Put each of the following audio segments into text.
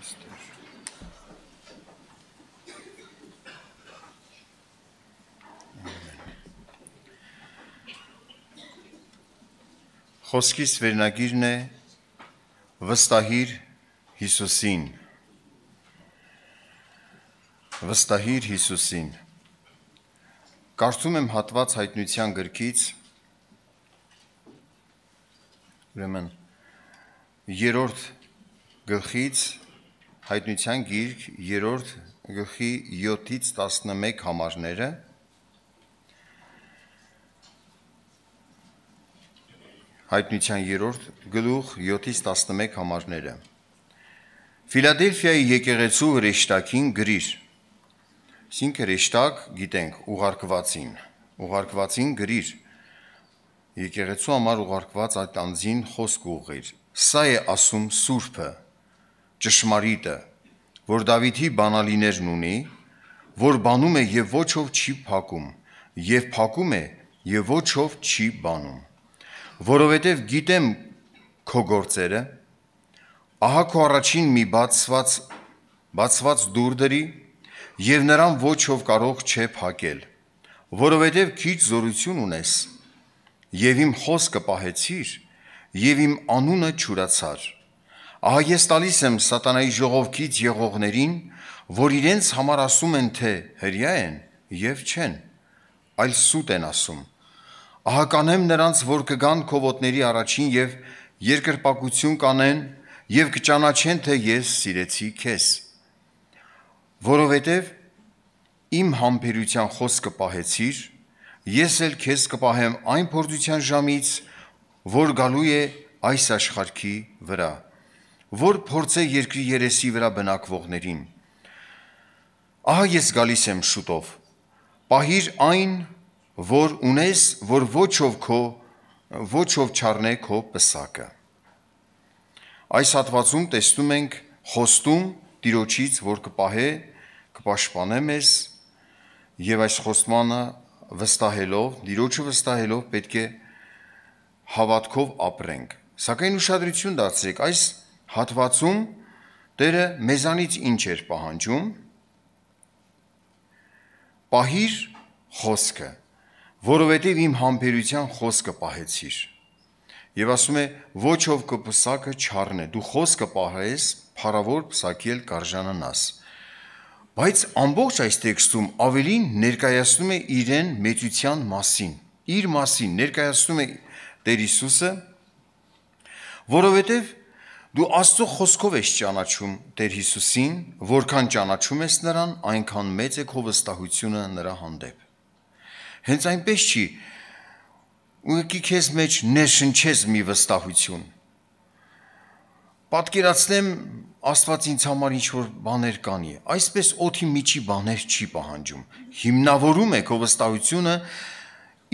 Քրիստոս։ Խոսքիս վերնագիրն է վստահիր Հիսուսին։ Վստահիր Հիսուսին։ Կարդում եմ հատված հայտնության գրքից ուրեմն երրորդ գլխից հայտնության գիրք 3-րդ գլխի 7-ից 11 համարները հայտնության 3-րդ գլուխ 7-ից 11 համարները Ֆիլադելֆիայի եկեղեցու հրեշտակին գրիր Սինք հրեշտակ գիտենք ուղարկվածին ուղարկվածին գրիր եկեղեցու համար ուղարկված այդ անձին խոսք ուղղիր սա է ասում սուրբը ճշմարիտը, որ Դավիթի բանալիներն ունի, որ բանում է եւ ոչ ով չի փակում, եւ փակում է եւ ոչ ով չի բանում։ Որովհետեւ գիտեմ քո գործերը, ահա քո առաջին մի բացված բացված դուր դրի եւ նրան ոչ ով կարող չէ փակել, որովհետեւ քիչ զորություն ունես։ Եվ իմ խոսքը պահեցիր, եւ իմ անունը ճուրացար Ահա ես տալիս եմ սատանայի ժողովքից եղողներին, որ իրենց համար ասում են, թե հрья են եւ չեն, այլ սուտ են ասում։ Ահա կանեմ նրանց, որ կգան քովոտների առաջին եւ երկրպագություն կանեն եւ կճանաչեն, թե ես սիրեցի քեզ։ Որովհետեւ իմ համբերության խոսքը պահեցիր, ես էլ քեզ կպահեմ այն փորձության ժամից, որ գալու է այս աշխարհի վրա որ փորձե երկրի երեսի վրա բնակվողներին։ Ահա ես գալիս եմ շուտով։ Պահիր այն, որ ունես, որ ոչով քո ոչով չառնե քո պսակը։ Այս հատվածում տեսնում ենք խոստում Տիրոջից, որ կպահե, կպաշտպանե մեզ եւ այս խոստմանը վստահելով, Տիրոջը վստահելով պետք է հավատքով ապրենք։ Սակայն ուշադրություն դարձրեք, այս հատվածում Տերը մեզանից ինչ էր պահանջում։ Պահիր խոսքը, որովհետև իմ համբերության խոսքը պահեցիր։ Եվ ասում է, ոչ ով կպսակը չառնե, դու խոսքը պահես, փառավոր պսակել կարժանանաս։ Բայց ամբողջ այս տեքստում ավելին ներկայացնում է իրեն մեծության մասին, իր մասին ներկայացնում է Տեր Հիսուսը, որովհետև Դու Աստծո խոսքով ես ճանաչում Տեր Հիսուսին, որքան ճանաչում ես նրան, այնքան մեծ է քո վստահությունը նրա հանդեպ։ Հենց այնպես չի, ուղղակի քեզ մեջ ներշնչես մի վստահություն։ Պատկերացնեմ Աստված ինձ համար ինչ որ բաներ կանի։ Այսպես օթի միջի բաներ չի պահանջում։ Հիմնավորում է քո վստահությունը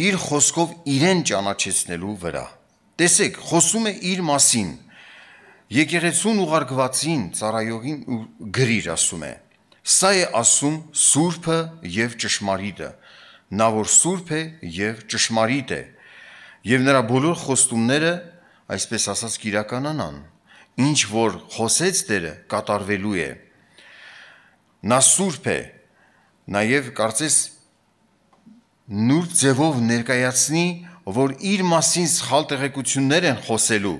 իր խոսքով իրեն ճանաչեցնելու վրա։ Տեսեք, խոսում է իր մասին, եկեղեցուն ուղարկվածին ծառայողին գրիր ասում է. Սա է ասում Սուրբը եւ ճշմարիտը, նա որ Սուրբ է եւ ճշմարիտ է, եւ նրա բոլոր խոստումները, այսպես ասած, կիրականանան։ Ինչ որ խոսեց Տերը, կատարվելու է։ Նա Սուրբ է, նաեւ կարծես նուրբ ձևով ներկայացնի, որ իր մասին սխալ տեղեկություններ են խոսելու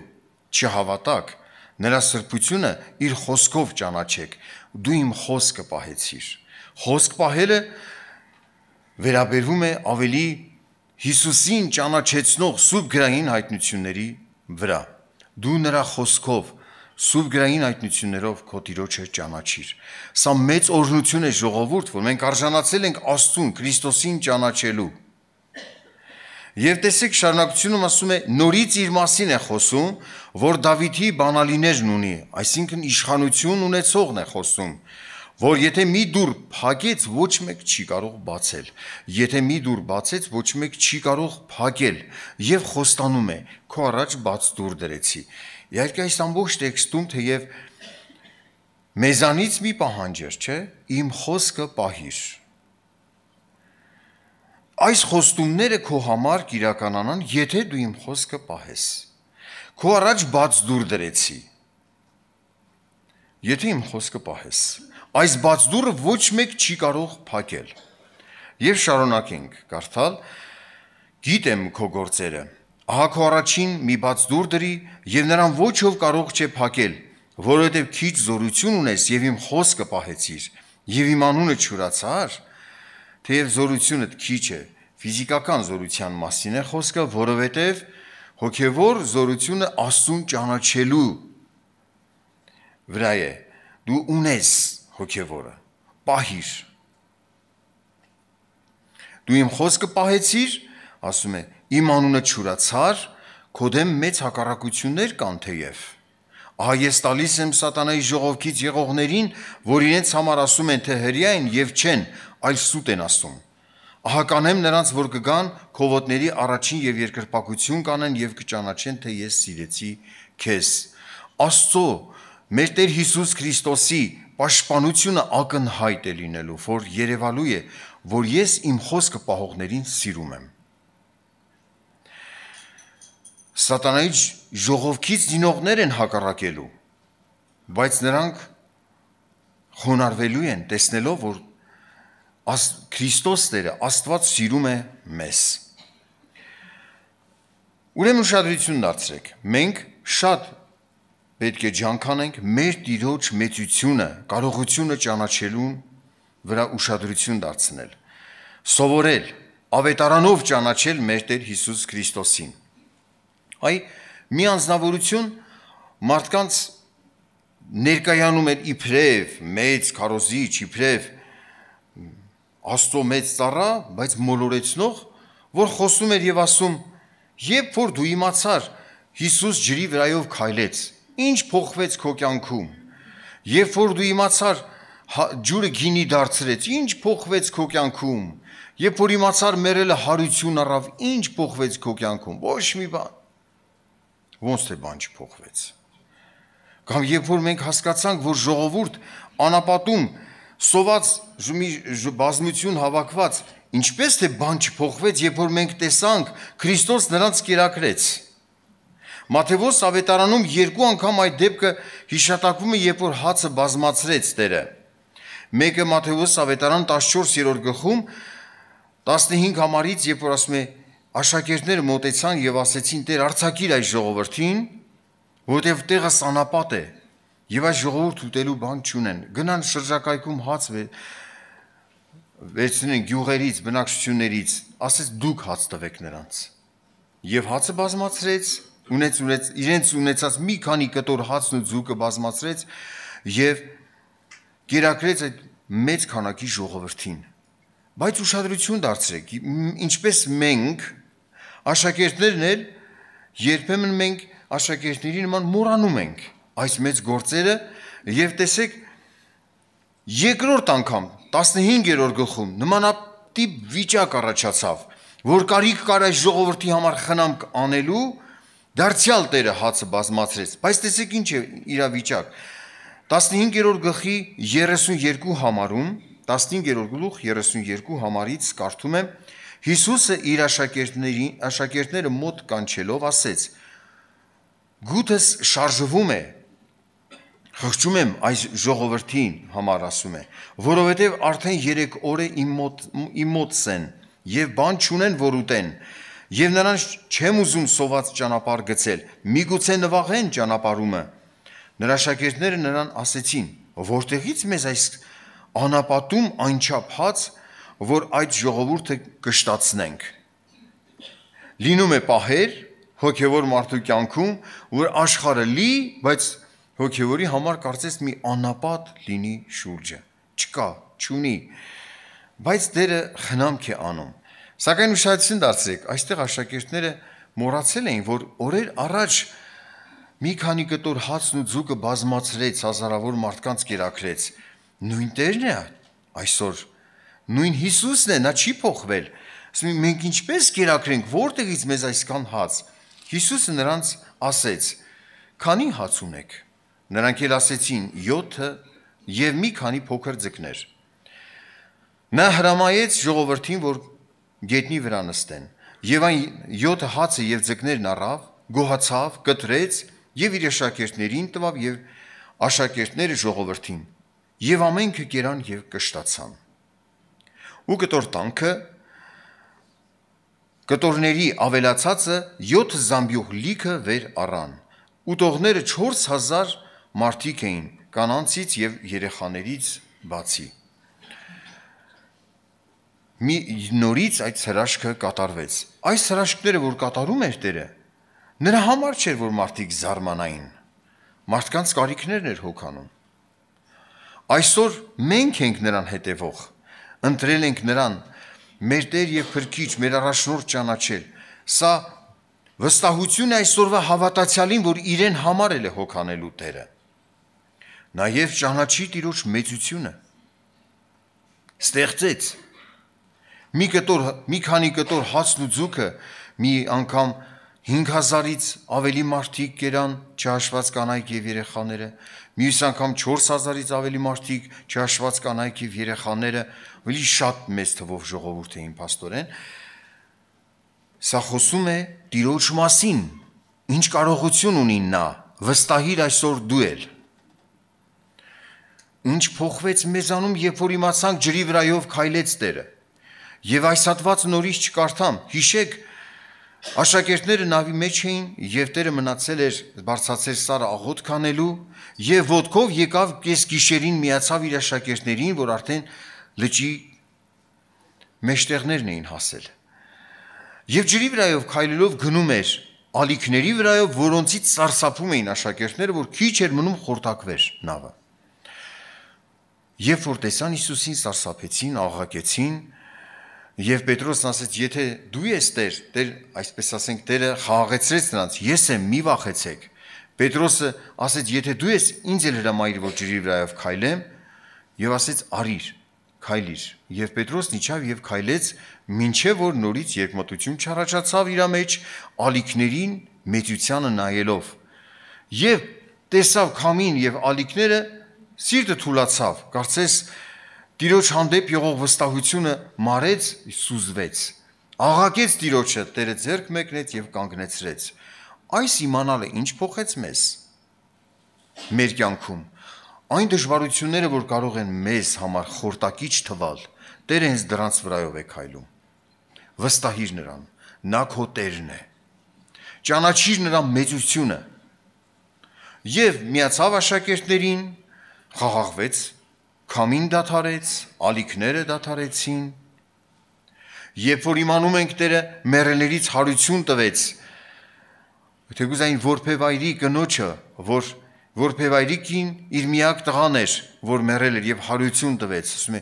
չհավատակ, Նրա սրբությունը իր խոսքով ճանաչեք, դու իմ խոսքը պահեցիր։ Խոսք պահելը վերաբերվում է ավելի Հիսուսին ճանաչեցնող սուրբ գրային հայտնությունների վրա։ Դու նրա խոսքով սուրբ գրային հայտնություններով քո Տիրոջը ճանաչիր։ Սա մեծ օրհնություն է ժողովուրդ, որ մենք արժանացել ենք Աստծուն, Քրիստոսին ճանաչելու։ Եվ տեսեք շարունակությունում ասում է նորից իր մասին է խոսում, որ Դավիթի բանալիներն ունի, այսինքն իշխանություն ունեցողն է խոսում, որ եթե մի դուր փակեց, ոչ մեկ չի կարող բացել։ Եթե մի դուր բացեց, ոչ մեկ չի կարող փակել, եւ խոստանում է. քո առաջ բաց դուր դրեցի։ Իհարկե այս ամբողջ տեքստում թեև մեզանից մի պահանջ էր, չէ՞, իմ խոսքը պահիր այս խոստումները քո համար կիրականանան, եթե դու իմ խոսքը պահես։ Քո առաջ բաց դուր դրեցի։ Եթե իմ խոսքը պահես, այս բաց դուրը ոչ մեկ չի կարող փակել։ Եվ շարունակենք կարդալ. Գիտեմ քո գործերը։ Ահա քո առաջին մի բաց դուր դրի, եւ նրան ոչ ով կարող չէ փակել, որովհետեւ քիչ զորություն ունես եւ իմ խոսքը պահեցիր, եւ իմ անունը չուրացար, թեև զորությունը քիչ է, ֆիզիկական զորության մասին է խոսքը, որովհետև հոգևոր զորությունը Աստուն ճանաչելու վրա է։ Դու ունես հոգևորը։ Պահիր։ Դու իմ խոսքը պահեցիր, ասում է, իմ անունը ճուրացար, քո դեմ մեծ հակառակություններ կան թեև։ Ահա ես տալիս եմ սատանայի ժողովքից եղողներին, որ իրենց համար ասում են, թե հրյա են եւ չեն, այլ սուտ են ասում։ Ահա կանեմ նրանց, որ կգան քովոտների առաջին եւ երկրպագություն կանեն եւ կճանաչեն, թե ես սիրեցի քեզ։ Աստծո, մեր Տեր Հիսուս Քրիստոսի պաշտպանությունը ակնհայտ է լինելու, որ երևալու է, որ ես իմ խոսքը պահողներին սիրում եմ։ Սատանայի ժողովքից դինողներ են հակառակելու, բայց նրանք խոնարհվելու են, տեսնելով, որ Քրիստոս Տերը, Աստված սիրում է մեզ։ Ուրեմն ուշադրություն դարձրեք։ Մենք շատ պետք է ջանքանենք մեր Տիրոջ մեծությունը, կարողությունը ճանաչելուն վրա ուշադրություն դարձնել։ Սովորել ավետարանով ճանաչել մեր Տեր Հիսուս Քրիստոսին։ Այ մի անznավորություն մարդկանց ներկայանում էր իբրև մեծ քարոզիչ, իբրև Աստծո մեծ ծառա, բայց մոլորեցնող, որ խոսում էր եւ ասում. «Երբ որ դու իմացար, Հիսուս ջրի վրայով քայլեց, ինչ փոխվեց քո կյանքում»։ Երբ որ դու իմացար, հա, ջուրը գինի դարձրեց, ինչ փոխվեց քո կյանքում։ Երբ որ իմացար մերելը հարություն առավ, ինչ փոխվեց քո կյանքում։ Ոչ մի բան։ Ոնց թե բան չփոխվեց։ Կամ երբ որ մենք հասկացանք, որ ժողովուրդ անապատում սոված մի բազմություն հավաքված, ինչպես թե բան չփոխվեց, երբ որ մենք տեսանք Քրիստոս նրանց կերակրեց։ Մատթեոս ավետարանում երկու անգամ այդ դեպքը հիշատակվում է, երբ որ հացը բազմացրեց Տերը։ Մեկը Մատթեոս ավետարան 14-րդ գլխում 15 համարից, երբ որ ասում է աշակերտները մտեցան եւ ասեցին Տեր, արցակիր այս ժողովրդին, որտեղ տեղը սանապատ է, Եվ այս ժողովուրդ ուտելու բան չունեն։ Գնան շրջակայքում հաց վեր վերցնեն գյուղերից, բնակչություններից, ասես դուք հաց տվեք նրանց։ Եվ հացը բազմացրեց, ունեց ունեց իրենց ունեցած մի քանի կտոր հացն ու ձուկը բազմացրեց եւ գերակրեց այդ մեծ քանակի ժողովրդին։ Բայց ուշադրություն դարձրեք, ինչպես մենք աշակերտներն էլ երբեմն մենք աշակերտների նման մոռանում ենք այս մեծ գործերը եւ տեսեք երկրորդ անգամ 15-րդ գլխում նմանատիպ վիճակ առաջացավ, որ կարիք կար այս ժողովրդի համար խնամք անելու դարձյալ Տերը հացը բազմացրեց։ Բայց տեսեք ինչ է իրավիճակ։ 15-րդ գլխի 32 համարում, 15-րդ գլուխ 32 համարից կարդում եմ. Հիսուսը իր աշակերտների աշակերտները մոտ կանչելով ասեց. Գութս շարժվում է, Խղճում եմ այս ժողովրդին համար ասում է, որովհետև արդեն 3 օր է իմ մոտ իմ մոտս են եւ բան չունեն որ ուտեն։ Եվ նրանց չեմ ուզում սոված ճանապարհ գցել։ Միգուցե նվաղեն ճանապարհումը։ Նրա շակերտները նրան ասեցին. «Որտեղից մեզ այս անապատում այնչափած, որ այդ ժողովուրդը կշտացնենք»։ Լինում է պահեր հոգևոր մարդու կյանքում, որ աշխարհը լի, բայց հոգևորի համար կարծես մի անապատ լինի շուրջը։ Չկա, չունի։ Բայց Տերը խնամք է անում։ Սակայն ուշադրություն դարձրեք, այստեղ աշակերտները մոռացել էին, որ օրեր առաջ մի քանի կտոր հացն ու ձուկը բազմացրեց, հազարավոր մարդկանց կերակրեց։ Նույն Տերն է այսօր։ Նույն Հիսուսն է, նա չի փոխվել։ Ասում մենք ինչպես կերակրենք, որտեղից մեզ այսքան հաց։ Հիսուսը նրանց ասեց. «Քանի հաց ունեք»։ Նրանք էլ ասեցին 7-ը եւ մի քանի փոքր ձկներ։ Նա հրամայեց ժողովրդին, որ գետնի վրա նստեն։ Եվ այն 7 հացը եւ ձկներն առավ, գոհացավ, կտրեց եւ իր աշակերտներին տվավ եւ աշակերտները ժողովրդին։ Եվ ամենքը կերան եւ կշտացան։ Ու կտոր տանքը կտորների ավելացածը 7 զամբյուղ լիքը վեր առան։ Ուտողները 4000 մարդիկ էին, կանանցից եւ երեխաներից բացի։ Մի նորից այդ հրաշքը կատարվեց։ Այս հրաշքները, որ կատարում էր Տերը, նրա համար չէր, որ մարդիկ զարմանային։ Մարդկանց կարիքներն էր հոգանում։ Այսօր մենք ենք նրան հետևող։ Ընտրել ենք նրան մեր Տեր եւ Փրկիչ, մեր առաջնորդ ճանաչել։ Սա վստահություն է այսօրվա հավատացյալին, որ իրեն համար էլ է հոգանելու Տերը նաև ճանաչի Տիրոջ մեծությունը։ Ստեղծեց մի կտոր մի քանի կտոր հացն ու ձուկը մի անգամ 5000-ից ավելի մարդիկ կերան չհաշված կանայք եւ երեխաները, մյուս անգամ 4000-ից ավելի մարդիկ չհաշված կանայք եւ երեխաները, ավելի շատ մեծ թվով ժողովուրդ էին пастоրեն։ Սա խոսում է Տիրոջ մասին, ինչ կարողություն ունի նա, վստահիր այսօր դու ես Ինչ փոխվեց մեզանում, երբ որ իմացանք ջրի վրայով քայլեց Տերը։ Եվ այս հատված նորից չկարդամ։ Հիշեք, աշակերտները նավի մեջ էին, եւ Տերը մնացել էր բարձացել Սարը աղոտ քանելու, եւ ոդկով եկավ կես գիշերին միացավ իր աշակերտներին, որ արդեն լճի մեջտեղներն էին հասել։ Եվ ջրի վրայով քայլելով գնում էր ալիքների վրայով, որոնցից սարսափում էին աշակերտները, որ քիչ էր մնում խորտակվեր նավը։ Երբ որ տեսան Հիսուսին, սարսափեցին, աղաղակեցին, եւ Պետրոսն ասեց. «Եթե դու ես Տեր, Տեր, այսպես ասենք, Տերը խաղացրեց նրանց, ես եմ, մի վախեցեք»։ Պետրոսը ասեց. «Եթե դու ես, ինձ էլ հրամայիր, որ ջրի վրայով քայլեմ»։ Եվ ասեց. «Արիր, քայլիր»։ Եվ Պետրոսն իջավ եւ քայլեց, ինչե որ նորից երկմտություն չառաջացավ իր մեջ, ալիքներին, մեծությանը նայելով։ Եվ տեսավ քամին եւ ալիքները Սիրտը թուլացավ, կարծես Տիրոջ հանդեպ եղող վստահությունը մարեց, սուզվեց։ Աղակեց Տիրոջը, Տերը ձեռք մեկնեց եւ կանգնեցրեց։ Այս իմանալը ինչ փոխեց մեզ։ Մեր կյանքում այն դժվարությունները, որ կարող են մեզ համար խորտակիչ թվալ, Տերը հենց դրանց վրայով է քայլում։ Վստահիր նրան, նա քո Տերն է։ Ճանաչիր նրա մեծությունը։ Եվ միացավ աշակերտներին, խաղաղվեց, քամին դաթարեց, ալիքները դաթարեցին։ Երբ որ իմանում ենք Տերը մերելերից հարություն տվեց, թեգուզ այն որբև այրի կնոջը, որ որբև այրիկին իր միակ տղան էր, որ մերել էր եւ հարություն տվեց, ասում է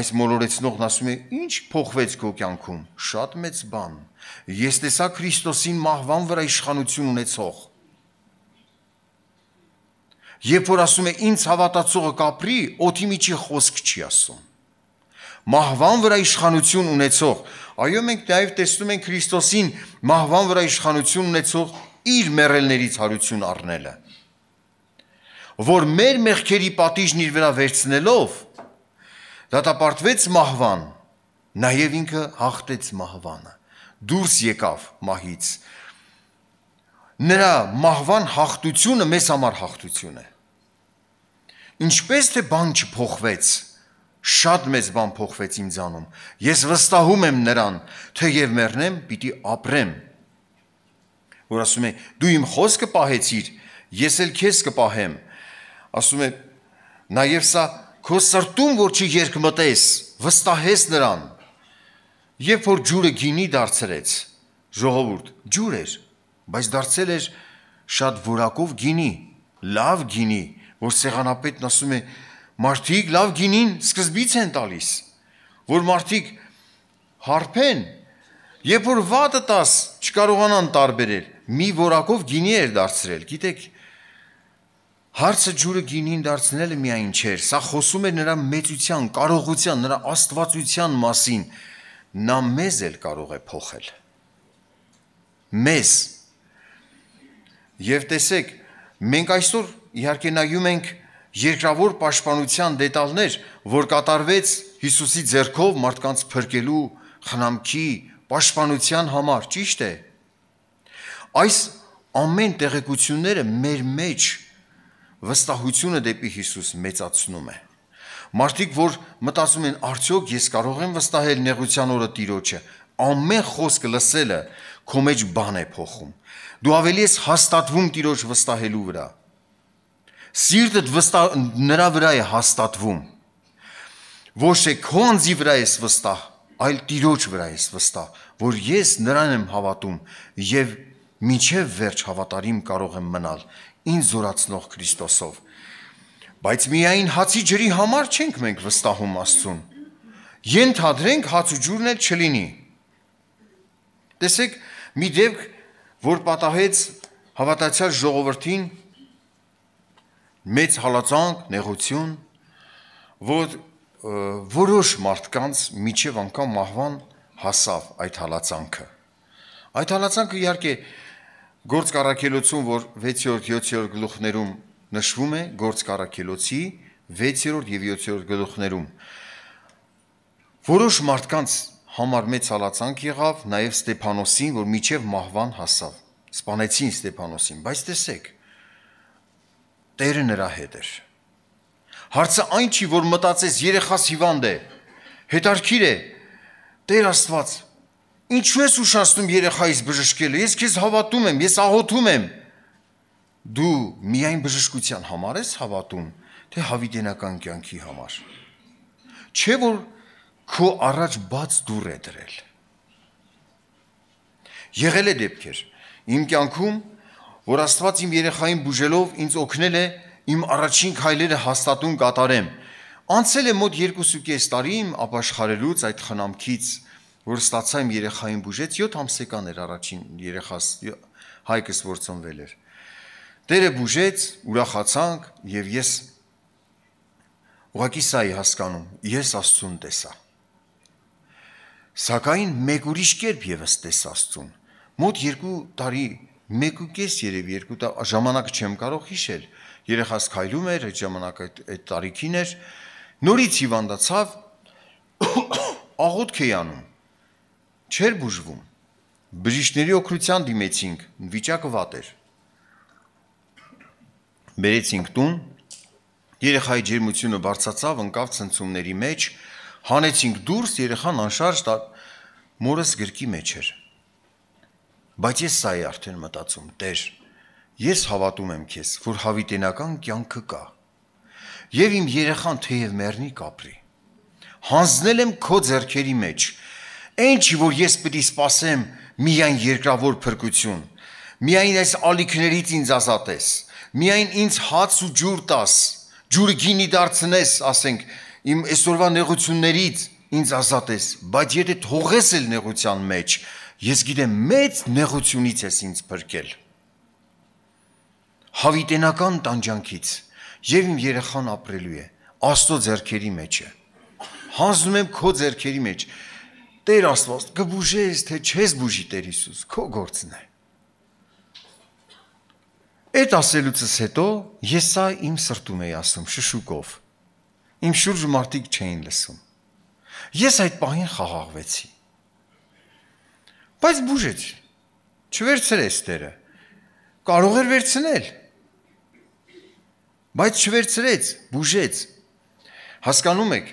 այս մոլորեցնողն ասում է ի՞նչ փոխվեց քո կյանքում շատ մեծ բան ես տեսա քրիստոսին մահվան վրա իշխանություն ունեցող Երբ որ ասում է ինձ հավատացողը կապրի, օթի միջի խոսք չի ասում։ Մահվան վրա իշխանություն ունեցող, այո մենք նաև տեսնում ենք Քրիստոսին մահվան վրա իշխանություն ունեցող իր մեռելներից հարություն առնելը, որ մեր մեղքերի պատիժն իր վրա վերցնելով դատապարտվեց մահվան, նաև ինքը հաղթեց մահվանը, դուրս եկավ մահից։ Նրա մահվան հաղթությունը մեզ համար հաղթություն է։ Ինչպես թե բան չփոխվեց, շատ մեծ բան փոխվեց ինձանում։ Ես վստահում եմ նրան, թե եւ մեռնեմ, պիտի ապրեմ։ Որ ասում է, դու իմ խոսքը պահեցիր, ես էլ քեզ կպահեմ։ Ասում է, նաեւ սա քո սրտում որ չի երկմտես, վստահես նրան։ Երբ որ ջուրը գինի դարձրեց, ժողովուրդ, ջուր էր, բայց դարձել էր շատ որակով գինի, լավ գինի, որ սեղանապետն ասում է մարդիկ լավ գինին սկզբից են տալիս որ մարդիկ հարբեն երբ որ վատը տաս չկարողանան տարբերել մի որակով գինի էր դարձրել գիտեք Հարցը ջուրը գինին դարձնելը միայն չէր, սա խոսում էր նրա մեծության, կարողության, նրա աստվածության մասին։ Նա մեզ էլ կարող է փոխել։ Մեզ։ Եվ տեսեք, մենք այսօր իհարկե նայում ենք երկրավոր պաշտպանության դետալներ, որ կատարվեց Հիսուսի ձեռքով մարդկանց փրկելու խնամքի պաշտպանության համար, ճիշտ է։ Այս ամեն տեղեկությունները մեր մեջ վստահությունը դեպի Հիսուս մեծացնում է։ Մարդիկ, որ մտածում են, արդյոք ես կարող եմ վստահել նեղության օրը Տիրոջը, ամեն խոսքը լսելը քո մեջ բան է փոխում։ Դու ավելի ես հաստատվում Տիրոջ վստահելու վրա։ Սիրտդ վստահ նրա վրա է հաստատվում։ Ոչ թե քոնզի վրա ես վստահ, այլ Տիրոջ վրա ես վստահ, որ ես նրան եմ հավատում եւ միջև վերջ հավատարիմ կարող եմ մնալ ինձ զորացնող Քրիստոսով։ Բայց միայն հացի ջրի համար չենք մենք վստահում Աստծուն։ Ենթադրենք հաց ու ջուրն էլ չլինի։ Տեսեք, մի դեպք, որ պատահեց հավատացյալ ժողովրդին մեծ հալածանք, նեղություն, որ որոշ մարդկանց միջև անգամ մահվան հասավ այդ հալածանքը։ Այդ հալածանքը իհարկե գործ կարակելոցում, որ 6-րդ, 7-րդ գլուխներում նշվում է, գործ կարակելոցի 6-րդ եւ 7-րդ գլուխներում։ Որոշ մարդկանց համար մեծ հալածանք եղավ նաև Ստեփանոսին, որ միջև մահվան հասավ։ Սպանեցին Ստեփանոսին, բայց տեսեք, Տերը նրա հետ էր։ Հարցը այն չի, որ մտածես երեխաս հիվանդ է, հետարքիր է, Տեր Աստված, ինչու ես ուշացնում երեխայիս բժշկելը, ես քեզ հավատում եմ, ես աղոթում եմ։ Դու միայն բժշկության համար ես հավատում, թե հավիտենական կյանքի համար։ Չէ որ քո առաջ բաց դուր է դրել։ Եղել է դեպքեր, իմ կյանքում որ Աստված իմ երեխային բուժելով ինձ օգնել է իմ առաջին քայլերը հաստատուն կատարեմ։ Անցել է մոտ 2.5 տարի իմ ապաշխարելուց այդ խնամքից, որ ստացա իմ երեխային բուժեց 7 ամսեկան էր առաջին երեխաս հայկս որ ծնվել էր։ Տերը բուժեց, ուրախացանք եւ ես ուղակի սայի հասկանում, ես Աստծուն տեսա։ Սակայն մեկ ուրիշ կերպ եւս տես Աստծուն։ Մոտ 2 տարի 1.5 երևի 2 ժամանակ չեմ կարող հիշել։ Երեխաս քայլում էր, այդ ժամանակ այդ այդ տարիքին էր։ Նորից հիվանդացավ, աղոթք էի անում։ Չէր բուժվում։ Բժիշկների օգնության դիմեցինք, վիճակը վատ էր։ Բերեցինք տուն, երեխայի ջերմությունը բարձացավ, ընկավ ցնցումների մեջ, հանեցինք դուրս, երեխան անշարժ մորս գրկի մեջ էր։ Բայց ես սա է արդեն մտածում, Տեր, ես հավատում եմ քեզ, որ հավիտենական կյանքը կա։ Եվ իմ երեխան թեև մեռնի կապրի։ Հանձնել եմ քո ձեռքերի մեջ։ Ինչ որ ես պիտի սпасեմ միայն երկրավոր փրկություն։ Միայն այս ալիքներից ինձ ազատես։ Միայն ինձ հաց ու ջուր տաս։ Ջուրը գինի դարձնես, ասենք, իմ այսօրվա նեղություններից ինձ ազատես, բայց եթե թողես էլ նեղության մեջ, Ես գիտեմ մեծ նեղությունից ես ինձ բրկել։ Հավիտենական տանջանքից եւ իմ երեխան ապրելու է Աստծո ձեռքերի մեջ է։ Հանձնում եմ քո ձեռքերի մեջ։ Տեր Աստված, կբուժես թե չես բուժի Տեր Հիսուս, քո գործն է։ Այդ ասելուց հետո ես սա իմ սրտում էի ասում շշուկով։ Իմ շուրջ մարդիկ չէին լսում։ Ես այդ պահին խաղաղվեցի։ Բայց բուժեց։ Չվերցրեց Տերը։ Կարող էր վերցնել։ Բայց չվերցրեց, բուժեց։ Հասկանում եք։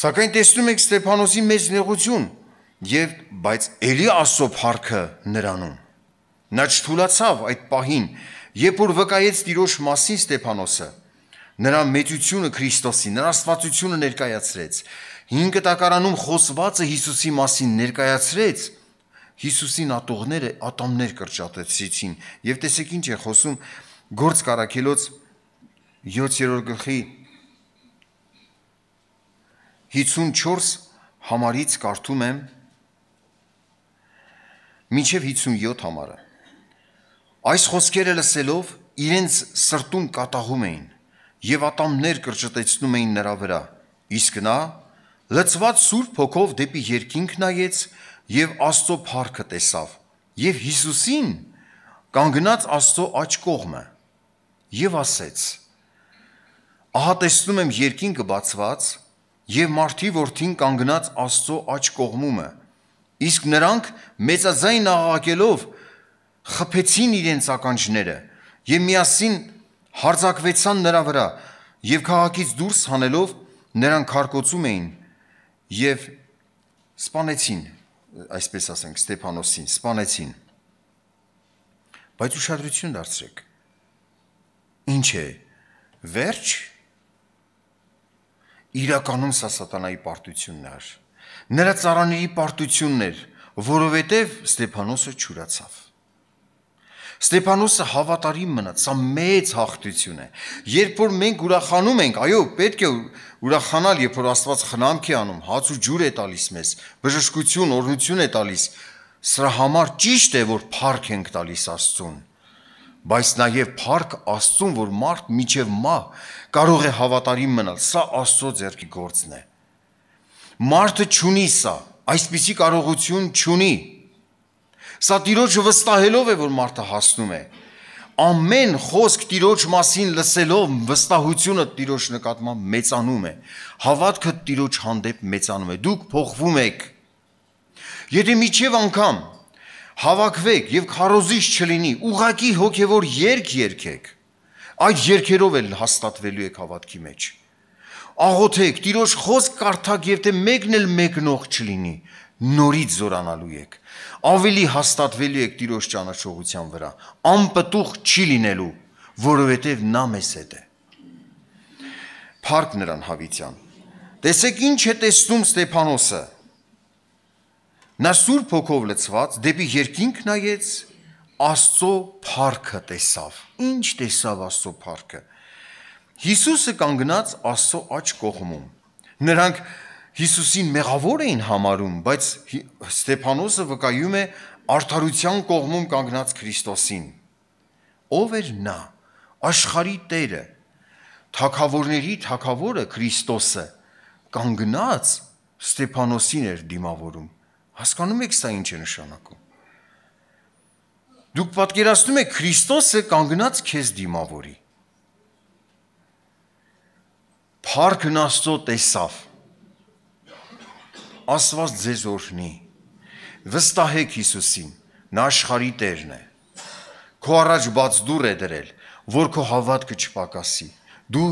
Սակայն տեսնում եք Ստեփանոսի մեծ նեղություն եւ բայց ելի ասո փառքը նրանում։ Նա չթուլացավ այդ պահին, երբ որ վկայեց Տիրոջ մասին Ստեփանոսը նրա մեծությունը Քրիստոսի, նրա աստվածությունը ներկայացրեց։ Հին կտակարանում խոսվածը Հիսուսի մասին ներկայացրեց Հիսուսին ատողները ատամներ կրճատեցին եւ տեսեք ինչ է խոսում գործ կարակելոց 7-րդ գլխի 54 համարից կարդում եմ մինչև 57 համարը այս խոսքերը լսելով իրենց սրտում կատաղում էին եւ ատամներ կրճտեցնում էին նրա վրա իսկ նա լծված սուրբ հոգով դեպի երկինք նայեց եւ Աստծո փառքը տեսավ եւ Հիսուսին կանգնած Աստծո աջ կողմը եւ ասեց. Ահա տեսնում եմ երկինքը բացված եւ մարդի որդին կանգնած Աստծո աջ կողմումը։ Իսկ նրանք մեծաձայն աղաղակելով խփեցին իրենց ականջները եւ միասին հարձակվեցան նրա վրա եւ քաղաքից դուրս հանելով նրան քարկոցում էին եւ սպանեցին այսպես ասենք Ստեփանոսին սպանեցին։ Բայց ուշադրություն դարձրեք։ Ինչ է վերջ իրականում սա սատանայի պարտությունն էր։ Նրա ծառաների պարտությունն էր, որովհետև Ստեփանոսը ճուրացավ։ Ստեփանոսը հավատարիմ մնաց, սա մեծ հաղթություն է։ Երբ որ մենք ուրախանում ենք, այո, պետք է ուրախանալ, երբ որ Աստված խնամք է անում, հաց ու ջուր է տալիս մեզ, բժշկություն, օրհնություն է տալիս։ Սրա համար ճիշտ է, որ փառք ենք տալիս Աստծուն բայց նաև փառք Աստծուն, որ մարդ միջև մահ կարող է հավատարիմ մնալ։ Սա Աստծո ձեռքի գործն է։ Մարդը ճունի սա, այսպիսի կարողություն ճունի։ Սա Տիրոջը վստահելով է, որ մարդը հասնում է։ Ամեն խոսք Տիրոջ մասին լսելով վստահությունը Տիրոջ նկատմամբ մեծանում է։ Հավատքը Տիրոջ հանդեպ մեծանում է։ Դուք փոխվում եք։ Եթե միջև անգամ հավաքվեք եւ քարոզիչ չլինի, ուղակի հոգեվոր երկ երկեք, այդ երկերով էլ հաստատվելու եք հավատքի մեջ։ Աղոթեք, Տիրոջ խոսք կարդակ եւ թե մեկն էլ մեկնող չլինի, նորից զորանալու եք։ Ավելի հաստատվելու եք Տիրոջ ճանաչողության վրա։ Անպտուղ չի լինելու, որովհետև նա մեզ հետ է։ Փառք նրան Հավիտյան։ Տեսեք ինչ է տեսնում Ստեփանոսը։ Նա սուրբ հոգով լցված դեպի երկինք նայեց, Աստծո փառքը տեսավ։ Ինչ տեսավ Աստծո փառքը։ Հիսուսը կանգնած Աստծո աչ կողմում։ Նրանք Հիսուսին մեղավոր էին համարում, բայց Ստեփանոսը վկայում է արդարության կողմում կանգնած Քրիստոսին։ Ով էր նա, աշխարի Տերը, թակավորների թակավորը Քրիստոսը կանգնած Ստեփանոսին էր դիմավորում։ Հասկանում եք սա ինչ է նշանակում։ Դուք պատկերացնում եք Քրիստոսը կանգնած քեզ դիմավորի։ Փառքն Աստծո տեսավ Աստված ձեզ օրհնի։ Վստահեք Հիսուսին, նա աշխարհի Տերն է։ Քո առաջ բաց դուռ է դրել, որ քո հավատքը չփակասի։ Դու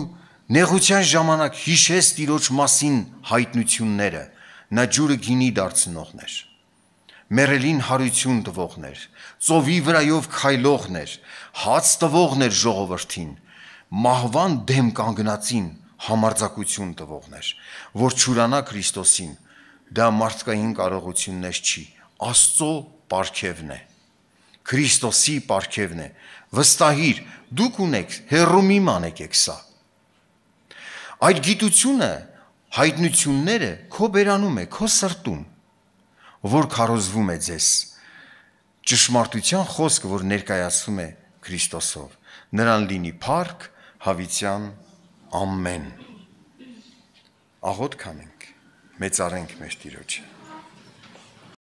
նեղության ժամանակ հիշես Տիրոջ մասին հայտնությունները, նա ջուրը գինի դարձնողն էր։ Մերելին հարություն տվողներ, ծովի վրայով քայլողներ, հաց տվողներ ժողովրդին, մահվան դեմ կանգնածին համարձակություն տվողներ, որ ճուրանա Քրիստոսին, դա մարդկային կարողություններ չի, Աստծո պարգևն է։ Քրիստոսի պարգևն է։ Վստահիր, դուք ունեք հերումի մանեք եք սա։ Այդ գիտությունը, հայտնությունները քո բերանում է քո սրտում, որ քարոզվում է ձեզ։ Ճշմարտության խոսքը, որ ներկայացվում է Քրիստոսով, նրան լինի փառք, հավիտյան, ամեն։ Աղոտ կանենք մեծարենք մեր Տիրոջը։